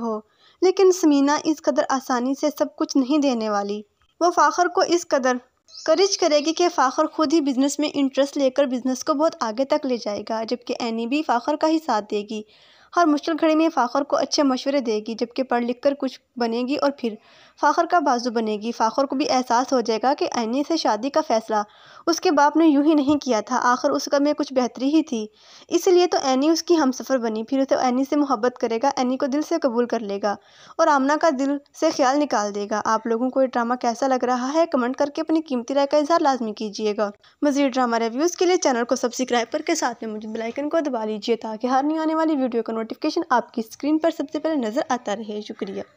हो लेकिन समीना इस कदर आसानी से सब कुछ नहीं देने वाली वो फ़ाखर को इस कदर करेज करेगी कि फ़ाखर खुद ही बिज़नेस में इंटरेस्ट लेकर बिज़नेस को बहुत आगे तक ले जाएगा जबकि एनी भी फ़ाखर का ही साथ देगी हर मुश्किल घड़ी में फ़ाखर को अच्छे मशवरे देगी जबकि पढ़ लिख कर कुछ बनेगी और फिर फ़ाखर का बाजू बनेगी फ़ाखर को भी एहसास हो जाएगा कि आईनी से शादी का फ़ैसला उसके बाप ने यूं ही नहीं किया था आखिर उसका में कुछ बेहतरी ही थी इसलिए तो ऐनी उसकी हमसफ़र बनी फिर उसे ऐनी से मोहब्बत करेगा ऐनी को दिल से कबूल कर लेगा और आमना का दिल से ख्याल निकाल देगा आप लोगों को ये ड्रामा कैसा लग रहा है कमेंट करके अपनी कीमती राय का इजहार लाजमी कीजिएगा मजीद ड्रामा रिव्यूज़ के लिए चैनल को सब्सक्राइब करके साथ में मुझे बेलाइकन को दबा लीजिए ताकि हर नई आने वाली वीडियो का नोटिफिकेशन आपकी स्क्रीन पर सबसे पहले नज़र आता रहे शुक्रिया